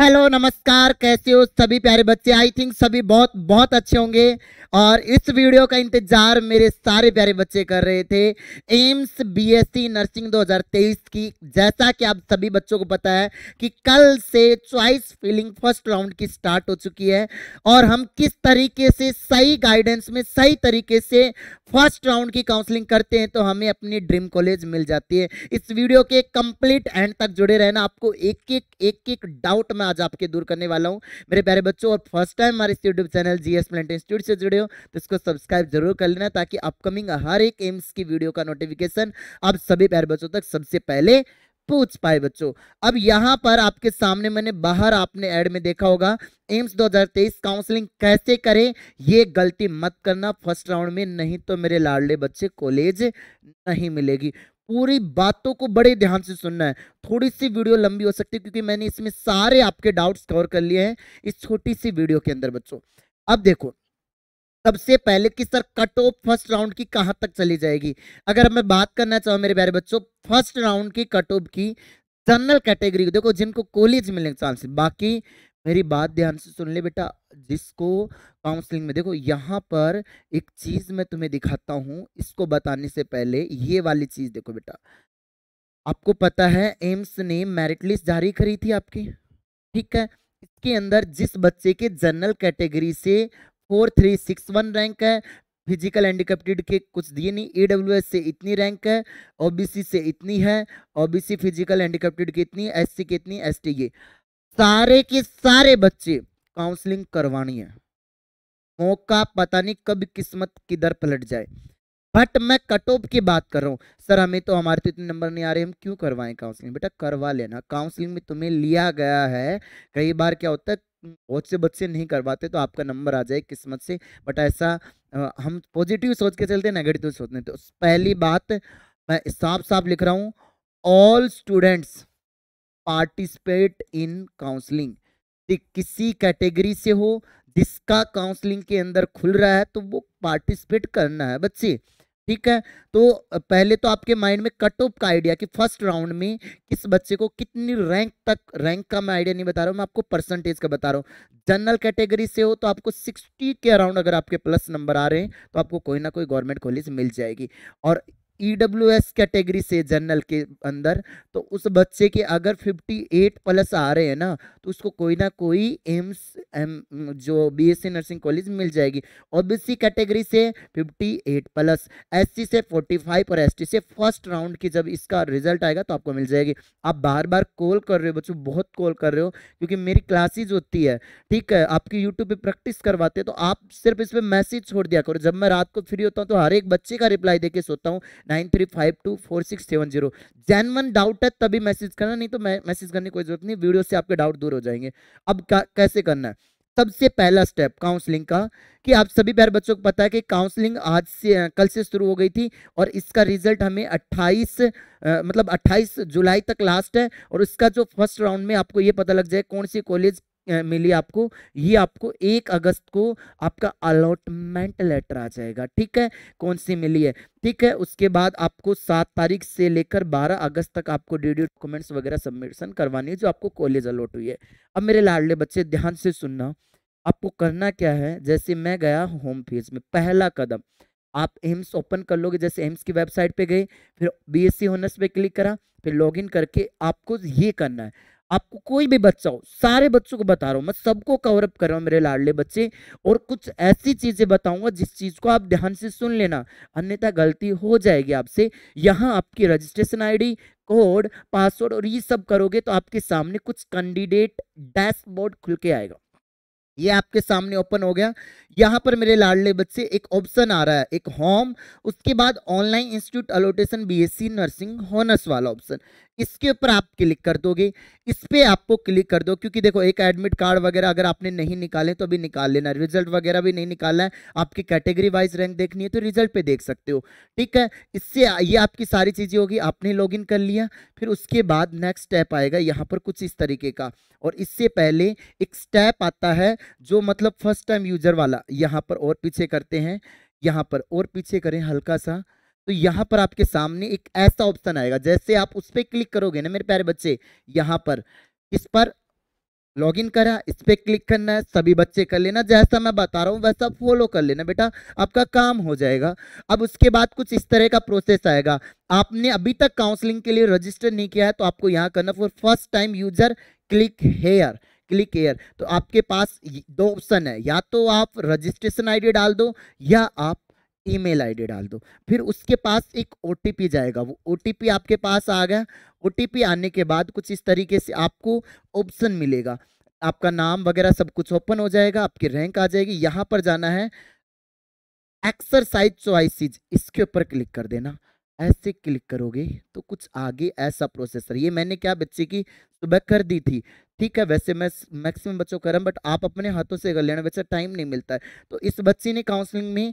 hello नमस्कार कैसे हो सभी प्यारे बच्चे आई थिंक सभी बहुत बहुत अच्छे होंगे और इस वीडियो का इंतज़ार मेरे सारे प्यारे बच्चे कर रहे थे एम्स बीएससी नर्सिंग 2023 की जैसा कि आप सभी बच्चों को पता है कि कल से चॉइस फिलिंग फर्स्ट राउंड की स्टार्ट हो चुकी है और हम किस तरीके से सही गाइडेंस में सही तरीके से फर्स्ट राउंड की काउंसलिंग करते हैं तो हमें अपनी ड्रीम कॉलेज मिल जाती है इस वीडियो के कंप्लीट एंड तक जुड़े रहना आपको एक एक एक एक डाउट मैं आज आपके दूर करने वाला हूँ मेरे प्यारे बच्चों और फर्स्ट टाइम हमारे YouTube channel G S institute से जुड़े हो तो इसको सब्सक्राइब जरूर कर लेना ताकि अपकमिंग हर एक एम्स की वीडियो का नोटिफिकेशन आप सभी प्यारे बच्चों तक सबसे पहले पूछ पाए बच्चों अब यहाँ पर आपके सामने मैंने बाहर आपने एड में देखा होगा एम्स 2023 काउंसलिंग कैसे करें ये गलती मत करना फर्स्ट राउंड में नहीं तो मेरे लाडले बच्चे कॉलेज नहीं मिलेगी पूरी बातों को बड़े ध्यान से सुनना है थोड़ी सी वीडियो लंबी हो सकती है क्योंकि मैंने इसमें सारे आपके डाउट्स कवर कर लिए हैं इस छोटी सी वीडियो के अंदर बच्चों अब देखो सबसे पहले कि sir cut off first round की कहां तक चली जाएगी अगर मैं बात करना चाहूं मेरे प्यारे बच्चों फर्स्ट राउंड की कट ऑफ की जनरल कैटेगरी देखो जिनको कॉलेज मिलने के चांसेस बाकी मेरी बात ध्यान से सुन ले बेटा जिसको काउंसलिंग में देखो यहाँ पर एक चीज़ मैं तुम्हें दिखाता हूँ इसको बताने से पहले ये वाली चीज़ देखो बेटा आपको पता है एम्स ने मेरिट लिस्ट जारी करी थी आपकी ठीक है इसके अंदर जिस बच्चे के जनरल कैटेगरी से four three six one rank है फिजिकल हैंडिकप्टेड के कुछ दिए नहीं ई से इतनी रैंक है ओबीसी से इतनी है ओबीसी फिजिकल हैंडिकप्टेड की इतनी एस सी की इतनी एसटी की सारे के सारे बच्चे काउंसलिंग करवानी है मौका पता नहीं कब किस्मत किधर पलट जाए बट मैं कट ऑफ की बात कर रहा हूँ सर हमें तो हमारे तो इतने नंबर नहीं आ रहे हम क्यों करवाएं काउंसलिंग बेटा करवा लेना काउंसलिंग में तुम्हें लिया गया है कई बार क्या होता है बहुत से बच्चे नहीं करवाते तो आपका नंबर आ जाए किस्मत से बट ऐसा हम पॉजिटिव सोच के चलते नेगेटिव सोचने तो पहली बात मैं साफ साफ लिख रहा हूँ all students participate in counselling किसी कैटेगरी से हो जिसका काउंसलिंग के अंदर खुल रहा है तो वो पार्टिसिपेट करना है बच्चे ठीक है तो पहले तो आपके माइंड में कट ऑफ का आइडिया कि फर्स्ट राउंड में किस बच्चे को कितनी रैंक तक रैंक का मैं आइडिया नहीं बता रहा हूँ मैं आपको परसेंटेज का बता रहा हूँ जनरल कैटेगरी से हो तो आपको सिक्सटी के अराउंड अगर आपके प्लस नंबर आ रहे हैं तो आपको कोई ना कोई गवर्नमेंट कॉलेज मिल जाएगी और डब्ल्यू एस कैटेगरी से जनरल के अंदर तो उस बच्चे के अगर 58 प्लस आ रहे हैं ना तो उसको कोई ना कोई एम्स एम जो बीएससी नर्सिंग कॉलेज मिल जाएगी ओबीसी कैटेगरी से 58 प्लस एससी से 45 और एसटी से फर्स्ट राउंड की जब इसका रिजल्ट आएगा तो आपको मिल जाएगी आप बार बार कॉल कर रहे हो बच्चों बहुत कॉल कर रहे हो क्योंकि मेरी क्लासेज होती है ठीक है आपकी यूट्यूब पर प्रैक्टिस करवाते हैं तो आप सिर्फ इस पर मैसेज छोड़ दिया करो जब मैं रात को फ्री होता हूँ तो हर एक बच्चे का रिप्लाई दे सोता हूँ nine three five two four six seven zero जैनवन डाउट है तभी मैसेज करना नहीं तो मैसेज करने की कोई जरूरत नहीं वीडियो से आपके डाउट दूर हो जाएंगे अब कैसे करना है सबसे पहला स्टेप काउंसलिंग का कि आप सभी प्यार बच्चों को पता है कि काउंसलिंग आज से कल से शुरू हो गई थी और इसका रिजल्ट हमें 28 मतलब 28 जुलाई तक लास्ट है और इसका जो फर्स्ट राउंड में आपको ये पता लग जाए कौन सी कॉलेज मिली आपको ये आपको एक अगस्त को आपका अलॉटमेंट लेटर आ जाएगा ठीक है कौन सी मिली है ठीक है उसके बाद आपको सात तारीख से लेकर बारह अगस्त तक आपको ड्यू डॉक्यूमेंट्स वगैरह सबमिशन करवानी है जो आपको कॉलेज अलॉट हुई है अब मेरे लाडले बच्चे ध्यान से सुनना आपको करना क्या है जैसे मैं गया होम फेज में पहला कदम आप एम्स ओपन कर लोगे जैसे एम्स की वेबसाइट पे गए फिर बीएससी ऑनर्स पे क्लिक करा फिर लॉगिन करके आपको ये करना है आपको कोई भी बच्चा हो सारे बच्चों को बता रहा हूँ मैं सबको कवरअप कर रहा हूँ मेरे लाडले बच्चे और कुछ ऐसी चीज़ें बताऊंगा जिस चीज़ को आप ध्यान से सुन लेना अन्यथा गलती हो जाएगी आपसे यहाँ आपकी रजिस्ट्रेशन आईडी कोड पासवर्ड और ये सब करोगे तो आपके सामने कुछ कैंडिडेट डैशबोर्ड खुल के आएगा ये आपके सामने ओपन हो गया यहाँ पर मेरे लाडले बच्चे एक ऑप्शन आ रहा है एक होम उसके बाद online institute allotment BSc nursing honours वाला ऑप्शन इसके ऊपर आप क्लिक कर दोगे इस पर आपको क्लिक कर दो क्योंकि देखो एक एडमिट कार्ड वगैरह अगर आपने नहीं निकाले तो अभी निकाल लेना रिजल्ट वगैरह भी नहीं निकालना है आपकी कैटेगरी वाइज रैंक देखनी है तो रिजल्ट पे देख सकते हो ठीक है इससे ये आपकी सारी चीज़ें होगी आपने लॉग कर लिया फिर उसके बाद नेक्स्ट स्टेप आएगा यहाँ पर कुछ इस तरीके का और इससे पहले एक स्टेप आता है जो मतलब फर्स्ट टाइम यूजर वाला यहाँ पर और पीछे करते हैं यहाँ पर और पीछे करें हल्का सा तो यहाँ पर आपके सामने एक ऐसा ऑप्शन आएगा जैसे आप उस पर क्लिक करोगे ना मेरे प्यारे बच्चे यहाँ पर इस पर लॉग इन करा इस पर क्लिक करना है सभी बच्चे कर लेना जैसा मैं बता रहा हूँ वैसा फॉलो कर लेना बेटा आपका काम हो जाएगा अब उसके बाद कुछ इस तरह का प्रोसेस आएगा आपने अभी तक काउंसलिंग के लिए रजिस्टर नहीं किया है तो आपको यहाँ करना for first time user click here click here तो आपके पास दो ऑप्शन है या तो आप रजिस्ट्रेशन आईडी डाल दो या आप ईमेल आईडी डाल दो फिर उसके पास एक ओ जाएगा वो ओ आपके पास आ गया ओ आने के बाद कुछ इस तरीके से आपको ऑप्शन मिलेगा आपका नाम वगैरह सब कुछ ओपन हो जाएगा आपकी रैंक आ जाएगी यहाँ पर जाना है एक्सरसाइज चॉइसिस इसके ऊपर क्लिक कर देना ऐसे क्लिक करोगे तो कुछ आगे ऐसा प्रोसेसर ये मैंने क्या बच्चे की सुबह कर दी थी ठीक है वैसे मैं मैक्सिमम बच्चों कर रहा हूँ बट आप अपने हाथों से कर लेना वैसे टाइम नहीं मिलता है तो इस बच्चे ने काउंसलिंग में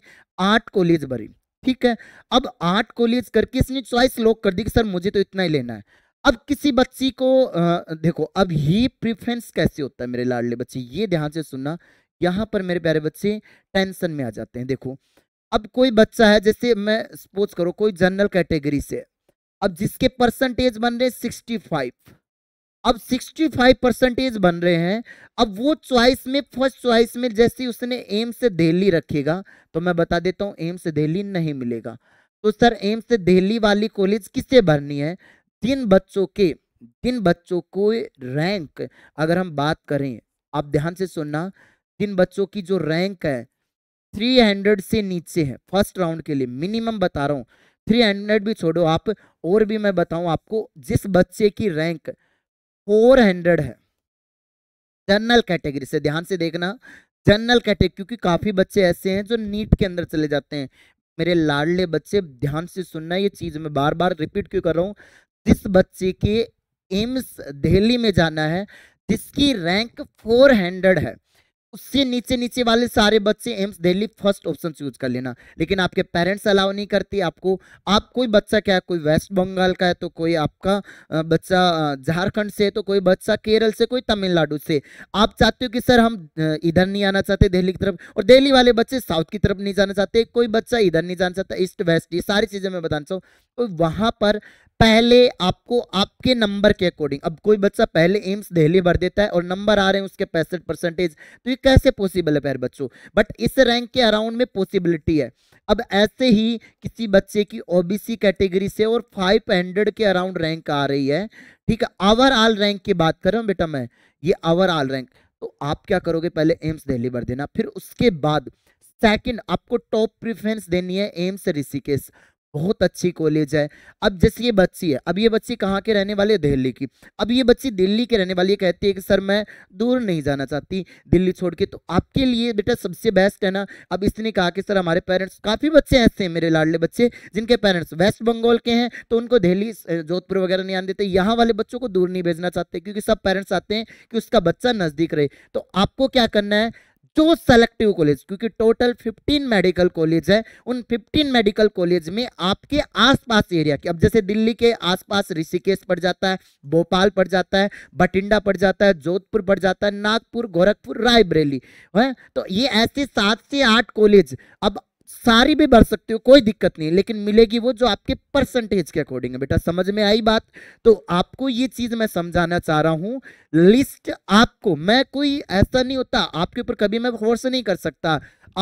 आठ कॉलेज भरी ठीक है अब आठ कॉलेज करके इसने चॉइस लॉक कर दी कि सर मुझे तो इतना ही लेना है अब किसी बच्ची को आ, देखो अब ये प्रिफ्रेंस कैसे होता है मेरे लाडले बच्चे ये ध्यान से सुनना यहाँ पर मेरे प्यारे बच्चे टेंशन में आ जाते हैं देखो अब कोई बच्चा है जैसे मैं सपोज करो कोई जनरल कैटेगरी से अब जिसके परसेंटेज बन रहे सिक्सटी फाइव अब सिक्सटी फाइव परसेंटेज बन रहे हैं अब वो चॉइस में फर्स्ट चॉइस में जैसे उसने एम से दिल्ली रखेगा तो मैं बता देता हूँ एम से दिल्ली नहीं मिलेगा तो सर एम से दिल्ली वाली कॉलेज किससे भरनी है जिन बच्चों के जिन बच्चों को रैंक अगर हम बात करें आप ध्यान से सुनना जिन बच्चों की जो रैंक है थ्री हंड्रेड से नीचे है फर्स्ट राउंड के लिए मिनिमम बता रहा हूँ थ्री हंड्रेड भी छोड़ो आप और भी मैं बताऊँ आपको जिस बच्चे की रैंक फोर हंड्रेड है जनरल कैटेगरी से ध्यान से देखना जनरल कैटेगरी क्योंकि काफ़ी बच्चे ऐसे हैं जो नीट के अंदर चले जाते हैं मेरे लाडले बच्चे ध्यान से सुनना ये चीज़ मैं बार बार रिपीट क्यों कर रहा हूँ जिस बच्चे के एम्स दिल्ली में जाना है जिसकी रैंक 400 है उससे नीचे नीचे वाले सारे बच्चे AIIMS Delhi first option choose कर लेना लेकिन आपके पेरेंट्स अलाउ नहीं करते आपको आप कोई बच्चा क्या कोई वेस्ट बंगाल का है तो कोई आपका बच्चा झारखंड से तो कोई बच्चा केरल से कोई तमिलनाडु से आप चाहते हो कि सर हम इधर नहीं आना चाहते दिल्ली की तरफ और दिल्ली वाले बच्चे साउथ की तरफ नहीं जाना चाहते कोई बच्चा इधर नहीं जाना चाहता ईस्ट वेस्ट ये सारी चीज़ें मैं बताना चाहूँ तो वहाँ पर पहले आपको आपके नंबर के अकॉर्डिंग अब कोई बच्चा पहले एम्स दिल्ली भर देता है और नंबर आ रहे हैं उसके पैंसठ परसेंटेज तो ये कैसे पॉसिबल है प्यार बच्चों बट इस रैंक के अराउंड में पॉसिबिलिटी है अब ऐसे ही किसी बच्चे की ओबीसी कैटेगरी से और 500 के अराउंड रैंक आ रही है ठीक है ओवरऑल रैंक की बात कर रहा हूँ बेटा मैं ये ओवरऑल रैंक तो आप क्या करोगे पहले एम्स दिल्ली भर देना फिर उसके बाद सेकेंड आपको टॉप प्रिफरेंस देनी है एम्स ऋषिकेश बहुत अच्छी कॉलेज है अब जैसे ये बच्ची है अब ये बच्ची कहाँ के रहने वाली है दिल्ली की अब ये बच्ची दिल्ली के रहने वाली है कहती है कि सर मैं दूर नहीं जाना चाहती दिल्ली छोड़ के तो आपके लिए बेटा सबसे बेस्ट है ना अब इसने कहा कि सर हमारे पेरेंट्स काफ़ी बच्चे ऐसे हैं मेरे लाडले बच्चे जिनके पेरेंट्स वेस्ट बंगाल के हैं तो उनको दिल्ली जोधपुर वगैरह नहीं आने देते यहाँ वाले बच्चों को दूर नहीं भेजना चाहते क्योंकि सब पेरेंट्स आते हैं कि उसका बच्चा नज़दीक रहे तो आपको क्या करना है जो सेलेक्टिव कॉलेज क्योंकि टोटल 15 मेडिकल कॉलेज है उन 15 मेडिकल कॉलेज में आपके आसपास एरिया की अब जैसे दिल्ली के आसपास ऋषिकेश पड़ जाता है भोपाल पड़ जाता है बठिंडा पड़ जाता है जोधपुर पड़ जाता है नागपुर गोरखपुर रायबरेली है तो ये ऐसे सात से आठ कॉलेज अब सारी भी भर सकते हो कोई दिक्कत नहीं लेकिन मिलेगी वो जो आपके परसेंटेज के अकॉर्डिंग है बेटा समझ में आई बात तो आपको ये चीज मैं समझाना चाह रहा हूं लिस्ट आपको मैं कोई ऐसा नहीं होता आपके ऊपर कभी मैं फोर्स नहीं कर सकता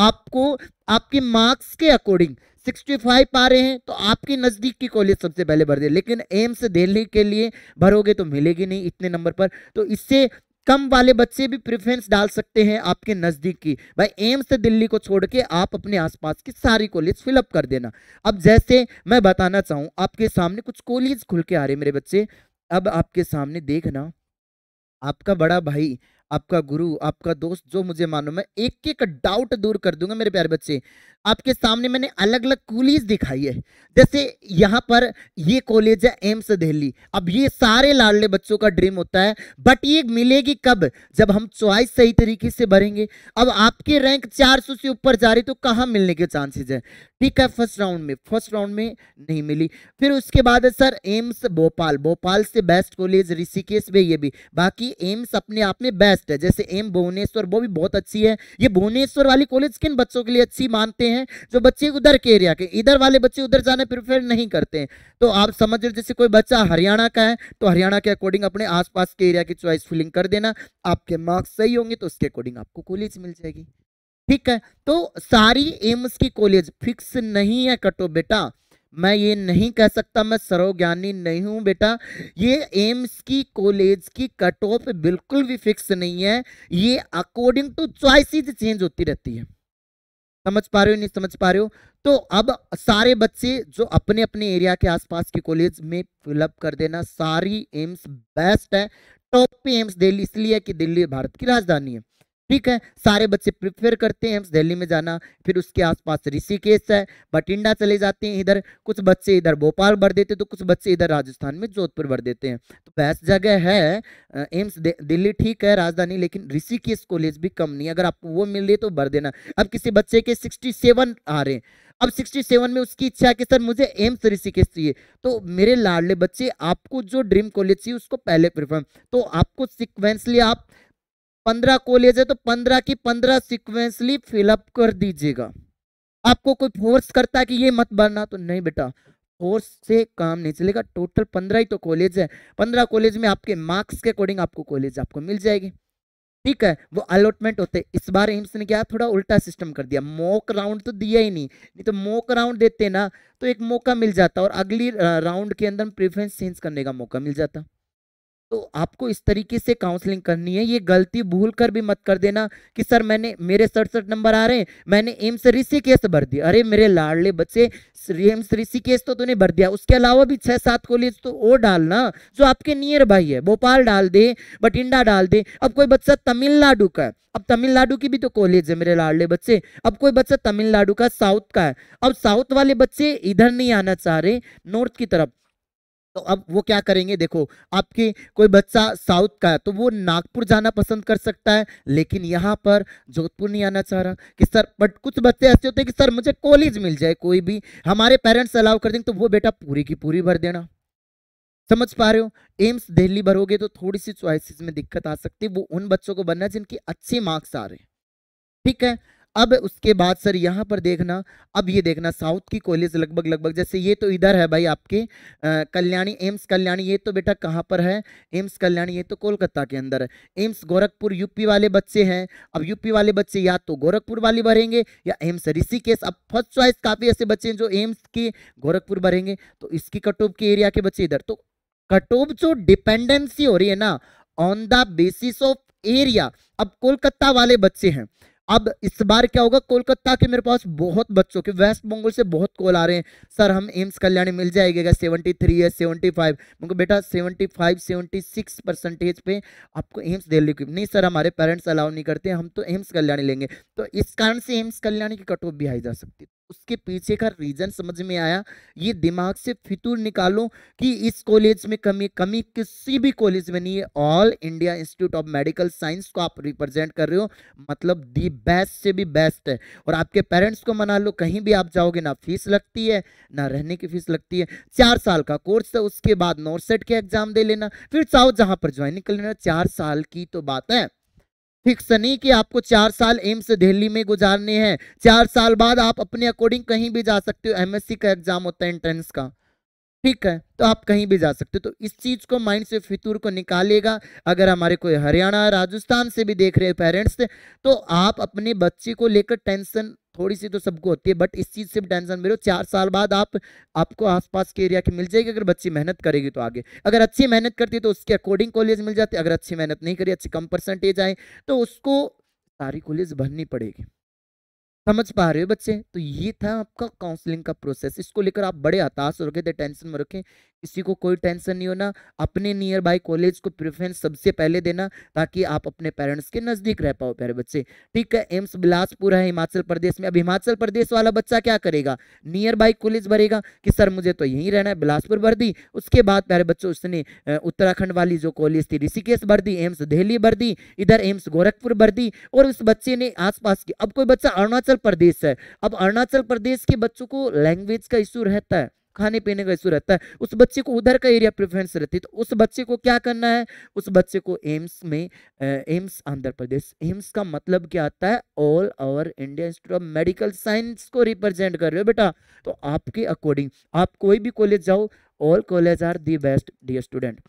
आपको आपके मार्क्स के अकॉर्डिंग 65 पा रहे हैं तो आपके नज़दीक की कॉलेज सबसे पहले भर दे लेकिन एम्स दिल्ली के लिए भरोगे तो मिलेगी नहीं इतने नंबर पर तो इससे कम वाले बच्चे भी प्रेफरेंस डाल सकते हैं आपके नज़दीक की भाई एम्स दिल्ली को छोड़ के आप अपने आसपास की सारी कॉलेज फिलअप कर देना अब जैसे मैं बताना चाहूँ आपके सामने कुछ कॉलेज खुल के आ रहे मेरे बच्चे अब आपके सामने देखना आपका बड़ा भाई आपका गुरु आपका दोस्त जो मुझे मालूम है एक एक डाउट दूर कर दूंगा मेरे प्यारे बच्चे आपके सामने मैंने अलग अलग कूलीज दिखाई है जैसे यहाँ पर ये कॉलेज है एम्स दिल्ली अब ये सारे लाडले बच्चों का ड्रीम होता है बट ये मिलेगी कब जब हम चॉइस सही तरीके से भरेंगे अब आपके रैंक 400 से ऊपर जा रही तो कहाँ मिलने के चांसेज है ठीक है फर्स्ट राउंड में फर्स्ट राउंड में नहीं मिली फिर उसके बाद है सर एम्स भोपाल भोपाल से बेस्ट कॉलेज ऋषिकेश में ये भी बाकी एम्स अपने आप में बेस्ट बेस्ट है जैसे एम भुवनेश्वर वो भी बहुत अच्छी है ये भुवनेश्वर वाली कॉलेज किन बच्चों के लिए अच्छी मानते हैं जो बच्चे उधर के एरिया के इधर वाले बच्चे उधर जाने प्रिफर नहीं करते तो आप समझ रहे जैसे कोई बच्चा हरियाणा का है तो हरियाणा के अकॉर्डिंग अपने आसपास के एरिया की चॉइस फिलिंग कर देना आपके मार्क्स सही होंगे तो उसके अकॉर्डिंग आपको कॉलेज मिल जाएगी ठीक है तो सारी एम्स की कॉलेज फिक्स नहीं है कटो बेटा मैं ये नहीं कह सकता मैं सर्वज्ञानी नहीं हूँ बेटा ये एम्स की कॉलेज की कट ऑफ बिल्कुल भी फिक्स नहीं है ये अकॉर्डिंग टू चॉइसिस चेंज होती रहती है समझ पा रहे हो नहीं समझ पा रहे हो तो अब सारे बच्चे जो अपने अपने एरिया के आसपास के कॉलेज में फिलअप कर देना सारी एम्स बेस्ट है टॉप पे एम्स दिल्ली इसलिए कि दिल्ली भारत की राजधानी है ठीक है सारे बच्चे प्रिफेयर करते हैं दिल्ली में जाना फिर उसके आसपास ऋषिकेश है बटिंडा चले जाते हैं इधर कुछ बच्चे इधर भोपाल भर देते तो कुछ बच्चे इधर राजस्थान में जोधपुर भर देते हैं तो बेस्ट जगह है एम्स दिल्ली ठीक है राजधानी लेकिन ऋषिकेश कॉलेज भी कम नहीं अगर आपको वो मिल रही तो भर देना अब किसी बच्चे के सिक्सटी आ रहे हैं अब 67 में उसकी इच्छा है कि सर मुझे एम्स ऋषिकेश चाहिए तो मेरे लाडले बच्चे आपको जो ड्रीम कॉलेज चाहिए उसको पहले प्रेफर तो आपको सिक्वेंसली आप पंद्रह कॉलेज है तो पंद्रह की पंद्रह सिक्वेंसली फिलअप कर दीजिएगा आपको कोई फोर्स करता है कि ये मत बनना तो नहीं बेटा फोर्स से काम नहीं चलेगा टोटल पंद्रह ही तो कॉलेज है पंद्रह कॉलेज में आपके मार्क्स के अकॉर्डिंग आपको कॉलेज आपको मिल जाएगी ठीक है वो अलॉटमेंट होते इस बार एम्स ने क्या थोड़ा उल्टा सिस्टम कर दिया मॉक राउंड तो दिया ही नहीं नहीं तो मॉक राउंड देते ना तो एक मौका मिल जाता और अगली राउंड के अंदर प्रेफरेंस चेंज करने का मौका मिल जाता तो आपको इस तरीके से काउंसलिंग करनी है ये गलती भूल कर भी मत कर देना कि सर मैंने मेरे सड़सठ नंबर आ रहे हैं मैंने एम्स ऋषिकेश भर दिया अरे मेरे लाडले बच्चे एम्स ऋषिकेश तो तूने भर दिया उसके अलावा भी छः सात कॉलेज तो वो डालना जो आपके नियर भाई है भोपाल डाल दे बठिंडा डाल दे अब कोई बच्चा तमिलनाडु का है अब तमिलनाडु की भी तो कॉलेज है मेरे लाडले बच्चे अब कोई बच्चा तमिलनाडु का साउथ का है अब साउथ वाले बच्चे इधर नहीं आना चाह रहे नॉर्थ की तरफ तो अब वो क्या करेंगे देखो आपके कोई बच्चा साउथ का है तो वो नागपुर जाना पसंद कर सकता है लेकिन यहाँ पर जोधपुर नहीं आना चाह रहा कि सर बट कुछ बच्चे ऐसे होते हैं कि सर मुझे कॉलेज मिल जाए कोई भी हमारे पेरेंट्स अलाउ कर देंगे तो वो बेटा पूरी की पूरी भर देना समझ पा रहे हो एम्स दिल्ली भरोगे तो थोड़ी सी चॉइसिस में दिक्कत आ सकती है वो उन बच्चों को बनना जिनकी अच्छे मार्क्स आ रहे हैं ठीक है अब उसके बाद सर यहाँ पर देखना अब ये देखना साउथ की कॉलेज लगभग लगभग जैसे ये तो इधर है भाई आपके कल्याणी एम्स कल्याणी ये तो बेटा कहाँ पर है एम्स कल्याणी ये तो कोलकाता के अंदर है एम्स गोरखपुर यूपी वाले बच्चे हैं अब यूपी वाले बच्चे या तो गोरखपुर वाले भरेंगे या एम्स ऋषिकेश अब फर्स्ट चॉइस काफ़ी ऐसे बच्चे हैं जो एम्स के गोरखपुर भरेंगे तो इसकी कटोब के एरिया के बच्चे इधर तो कटोब जो डिपेंडेंसी हो रही है ना on the basis of area अब कोलकाता वाले बच्चे हैं अब इस बार क्या होगा कोलकाता के मेरे पास बहुत बच्चों के वेस्ट बंगाल से बहुत कॉल आ रहे हैं सर हम एम्स कल्याणी मिल जाएगा क्या सेवेंटी थ्री है सेवेंटी फाइव मेरे बेटा seventy five seventy six percentage पे आपको एम्स दिल्ली की नहीं सर हमारे पेरेंट्स अलाउ नहीं करते हम तो एम्स कल्याणी लेंगे तो इस कारण से एम्स कल्याणी की कट ऑफ भी आई जा सकती है उसके पीछे का रीजन समझ में आया ये दिमाग से फितूर निकालो कि इस कॉलेज में कमी कमी किसी भी कॉलेज में नहीं है All India institute of medical science को आप रिप्रेजेंट कर रहे हो मतलब दी बेस्ट से भी बेस्ट है और आपके पेरेंट्स को मना लो कहीं भी आप जाओगे ना फीस लगती है ना रहने की फीस लगती है चार साल का कोर्स है उसके बाद नोट के एग्जाम दे लेना फिर चाहो जहां पर ज्वाइन कर लेना चार साल की तो बात है फिक्स नहीं कि आपको चार साल एम्स दिल्ली में गुजारने हैं चार साल बाद आप अपने अकॉर्डिंग कहीं भी जा सकते हो एमएससी का एग्जाम होता है एंट्रेंस का ठीक है तो आप कहीं भी जा सकते हो तो इस चीज़ को माइंड से फितूर को निकालेगा अगर हमारे कोई हरियाणा राजस्थान से भी देख रहे पेरेंट्स तो आप अपने बच्चे को लेकर टेंशन थोड़ी सी तो सबको होती है बट इस चीज़ से भी टेंशन मेरे चार साल बाद आप आपको आसपास के एरिया की मिल जाएगी अगर बच्ची मेहनत करेगी तो आगे अगर अच्छी मेहनत करती है तो उसके अकॉर्डिंग कॉलेज मिल जाते अगर अच्छी मेहनत नहीं करी अच्छी कम परसेंटेज आए तो उसको सारी कॉलेज भरनी पड़ेगी समझ पा रहे हो बच्चे तो ये था आपका काउंसलिंग का प्रोसेस इसको लेकर आप बड़े हताश रखे थे टेंशन में रखें किसी को कोई टेंशन नहीं होना अपने नियर बाय कॉलेज को प्रेफरेंस सबसे पहले देना ताकि आप अपने पेरेंट्स के नज़दीक रह पाओ प्यारे बच्चे ठीक है एम्स बिलासपुर है हिमाचल प्रदेश में अब हिमाचल प्रदेश वाला बच्चा क्या करेगा नियर बाय कॉलेज भरेगा कि सर मुझे तो यहीं रहना है बिलासपुर भर दी उसके बाद प्यारे बच्चों उसने उत्तराखंड वाली जो कॉलेज थी ऋषिकेश भर दी एम्स दिल्ली भर दी इधर एम्स गोरखपुर भर दी और उस बच्चे ने आस की अब कोई बच्चा अरुणाचल अरुणाचल प्रदेश है अब अरुणाचल प्रदेश के बच्चों को लैंग्वेज का इशू रहता है खाने पीने का इशू रहता है उस बच्चे को उधर का एरिया प्रेफरेंस रहती है तो उस बच्चे को क्या करना है उस बच्चे को एम्स में एम्स आंध्र प्रदेश एम्स का मतलब क्या आता है all over India institute of medical science को रिप्रेजेंट कर रहे हो बेटा तो आपके अकॉर्डिंग आप कोई भी कॉलेज जाओ all college are the best the student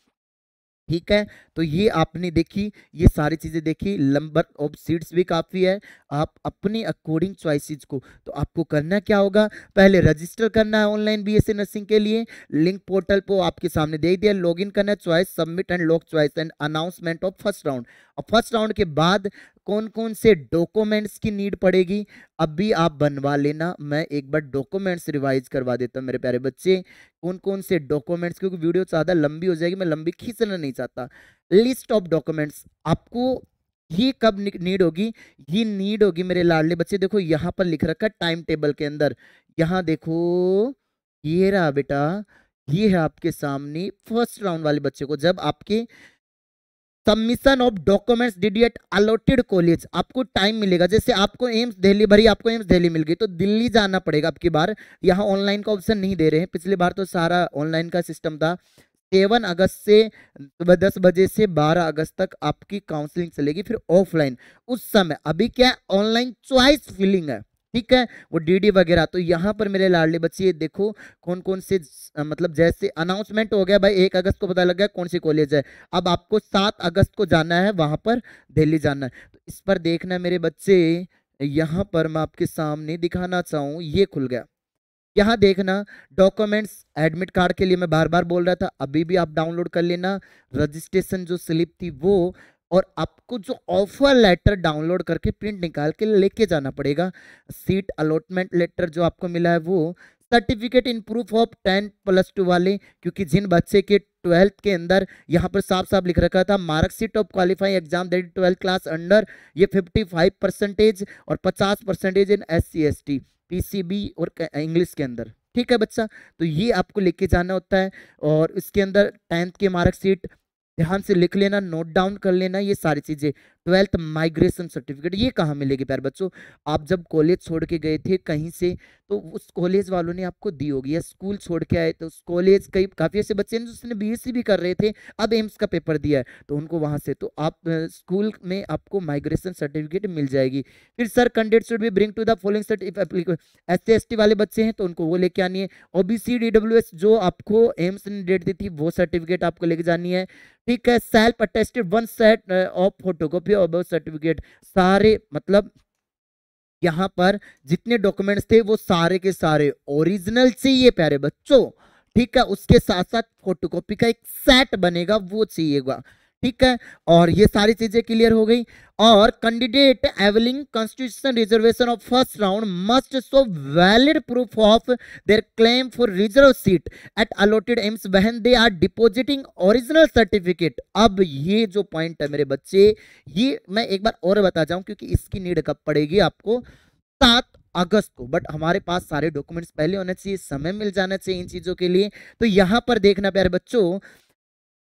ठीक है तो ये आपने देखी ये सारी चीज़ें देखी नंबर ऑफ सीट्स भी काफ़ी है आप अपने अकॉर्डिंग चॉइसेस को तो आपको करना क्या होगा पहले रजिस्टर करना है ऑनलाइन बी एस नर्सिंग के लिए लिंक पोर्टल पर आपके सामने दे दिया लॉगिन करना है choice submit and lock choice and announcement of first round और फर्स्ट राउंड के बाद कौन कौन से डॉक्यूमेंट्स की नीड पड़ेगी अब भी आप बनवा लेना मैं एक बार डॉक्यूमेंट्स रिवाइज करवा देता हूँ मेरे प्यारे बच्चे कौन कौन से डॉक्यूमेंट्स क्योंकि वीडियो ज़्यादा लंबी हो जाएगी मैं लंबी खींचना नहीं चाहता लिस्ट ऑफ डॉक्यूमेंट्स आपको ये कब नीड होगी ये नीड होगी मेरे लाडले बच्चे देखो यहाँ पर लिख रखा टाइम टेबल के अंदर यहाँ देखो ये रहा बेटा ये है आपके सामने फर्स्ट राउंड वाले बच्चे को जब आपके submission of documents did at allotted college आपको टाइम मिलेगा जैसे आपको एम्स दिल्ली भरी आपको एम्स दिल्ली मिल गई तो दिल्ली जाना पड़ेगा आपकी बार यहाँ ऑनलाइन का ऑप्शन नहीं दे रहे हैं पिछली बार तो सारा ऑनलाइन का सिस्टम था सेवन अगस्त से दस बजे से बारह अगस्त तक आपकी काउंसलिंग चलेगी फिर ऑफलाइन उस समय अभी क्या ऑनलाइन च्वाइस फिलिंग है ठीक है वो डीडी वगैरह तो यहाँ पर मेरे लाडले बच्चे देखो कौन कौन से मतलब जैसे अनाउंसमेंट हो गया भाई एक अगस्त को पता लग गया कौन सी कॉलेज है अब आपको सात अगस्त को जाना है वहाँ पर दिल्ली जाना है तो इस पर देखना मेरे बच्चे यहाँ पर मैं आपके सामने दिखाना चाहूँ ये खुल गया यहाँ देखना डॉक्यूमेंट्स एडमिट कार्ड के लिए मैं बार बार बोल रहा था अभी भी आप डाउनलोड कर लेना रजिस्ट्रेशन जो स्लिप थी वो और आपको जो ऑफर लेटर डाउनलोड करके प्रिंट निकाल के लेके जाना पड़ेगा सीट अलॉटमेंट लेटर जो आपको मिला है वो certificate in proof of ten plus two वाले क्योंकि जिन बच्चे के ट्वेल्थ के अंदर यहाँ पर साफ साफ लिख रखा था marksheet of qualifying exam that twelfth class under ये फिफ्टी फाइव परसेंटेज और पचास percentage in S C S T P C B और इंग्लिश के अंदर ठीक है बच्चा तो ये आपको लेके जाना होता है और इसके अंदर टेंथ के मार्कशीट ध्यान से लिख लेना नोट डाउन कर लेना ये सारी चीज़ें ट्वेल्थ माइग्रेशन सर्टिफिकेट ये कहाँ मिलेगी प्यार बच्चों आप जब कॉलेज छोड़ के गए थे कहीं से तो उस कॉलेज वालों ने आपको दी होगी या स्कूल छोड़ के आए तो उस कॉलेज कई काफ़ी ऐसे बच्चे हैं जिसने बी भी कर रहे थे अब एम्स का पेपर दिया है तो उनको वहाँ से तो आप स्कूल में आपको माइग्रेशन सर्टिफिकेट मिल जाएगी फिर सर कैंडिडेट शुड भी bring to the following S C वाले बच्चे हैं तो उनको वो लेके आनी है ओ बी जो आपको एम्स ने डेट दी थी वो सर्टिफिकेट आपको लेके जानी है ठीक है self attested one set of photocopy of birth certificate सारे मतलब यहाँ पर जितने डॉक्यूमेंट्स थे वो सारे के सारे ओरिजिनल चाहिए प्यारे बच्चों ठीक है उसके साथ साथ फोटोकॉपी का एक सेट बनेगा वो चाहिएगा ठीक है और ये सारी चीजें क्लियर हो गई और candidate availing constitution reservation of first round must so valid proof of their claim for reserve seat at allotted AIIMS when they are depositing original certificate अब ये जो पॉइंट है मेरे बच्चे ये मैं एक बार और बता जाऊं क्योंकि इसकी नीड कब पड़ेगी आपको सात अगस्त को बट हमारे पास सारे डॉक्यूमेंट्स पहले होने चाहिए समय मिल जाना चाहिए इन चीज़ों के लिए तो यहां पर देखना प्यारे बच्चों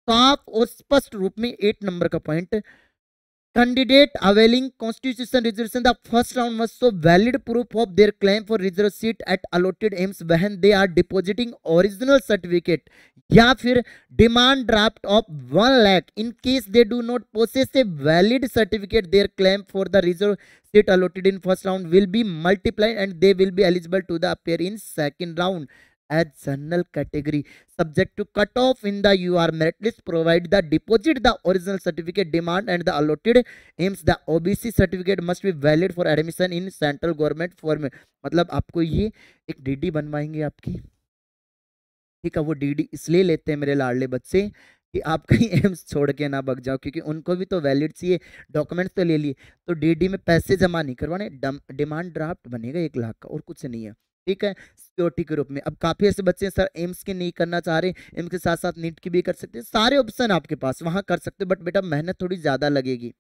साफ और स्पष्ट रूप में एट नंबर का point candidate availing constitution reservation the first round must so valid proof of their claim for reserve seat at allotted AIIMS when they are depositing original certificate या फिर demand draft of one lakh in case they do not process a valid certificate their claim for the reserve seat allotted in first round will be multiplied and they will be eligible to the appear in second round as general category subject to cut off in the U R merit list provide the deposit the original certificate demand and the allotted AIIMS the OBC certificate must be valid for admission in central government form मतलब आपको ये एक DD बनवाएंगे आपकी ठीक है वो D D इसलिए लेते हैं मेरे लाडले बच्चे कि आप कहीं एम्स छोड़ के ना बग जाओ क्योंकि उनको भी तो वैलिड चाहिए डॉक्यूमेंट्स तो ले लिए तो डीडी में पैसे जमा नहीं करवाने डिमांड ड्राफ्ट बनेगा एक लाख का और कुछ नहीं है ठीक है सिक्योरिटी के रूप में अब काफ़ी ऐसे बच्चे हैं सर एम्स के नहीं करना चाह रहे एम्स के साथ साथ नीट की भी कर सकते हैं सारे ऑप्शन आपके पास वहाँ कर सकते हो बट बेटा मेहनत थोड़ी ज़्यादा लगेगी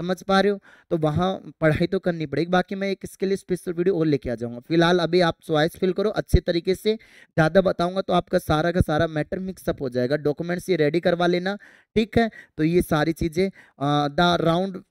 समझ पा रहे हो तो वहाँ पढ़ाई तो करनी पड़ेगी बाकी मैं एक इसके लिए स्पेशल वीडियो और लेके आ जाऊँगा फिलहाल अभी आप चॉइस फिल करो अच्छे तरीके से ज़्यादा बताऊँगा तो आपका सारा का सारा मैटर मिक्सअप हो जाएगा डॉक्यूमेंट्स ये रेडी करवा लेना ठीक है तो ये सारी चीज़ें the round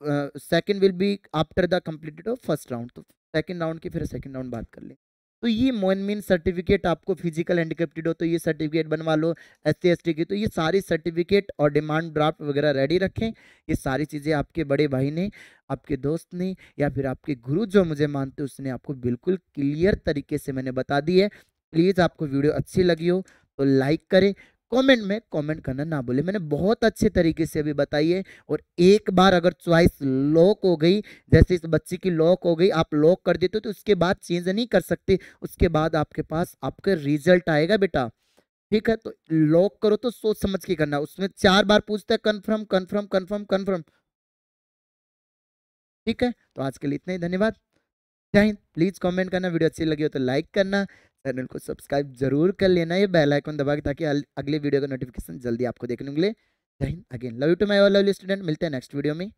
second will be after the completed of first round तो सेकेंड राउंड की फिर सेकेंड राउंड बात कर लें तो ये मोनमिन सर्टिफिकेट आपको फिजिकल हैंडिकेप्टेड हो तो ये सर्टिफिकेट बनवा लो एस सी की तो ये सारी सर्टिफिकेट और डिमांड ड्राफ्ट वगैरह रेडी रखें ये सारी चीज़ें आपके बड़े भाई ने आपके दोस्त ने या फिर आपके गुरु जो मुझे मानते उसने आपको बिल्कुल क्लियर तरीके से मैंने बता दी है प्लीज़ आपको वीडियो अच्छी लगी हो तो लाइक करें कमेंट में कमेंट करना ना बोले मैंने बहुत अच्छे तरीके से अभी बताइए और एक बार अगर च्वाइस लॉक हो गई जैसे इस बच्चे की लॉक हो गई आप लॉक कर देते हो तो उसके बाद चेंज नहीं कर सकते उसके बाद आपके पास आपका रिजल्ट आएगा बेटा ठीक है तो लॉक करो तो सोच समझ के करना उसमें चार बार पूछता है कन्फर्म कन्फर्म कन्फर्म कन्फर्म ठीक है तो आज के लिए इतना ही धन्यवाद जय हिंद प्लीज़ कमेंट करना वीडियो अच्छी लगी हो तो लाइक करना चैनल को सब्सक्राइब जरूर कर लेना ये बेल आइकन दबा के ताकि अगले वीडियो का नोटिफिकेशन जल्दी आपको देखने मिले जय हिंद again love you to my all lovely student मिलते हैं नेक्स्ट वीडियो में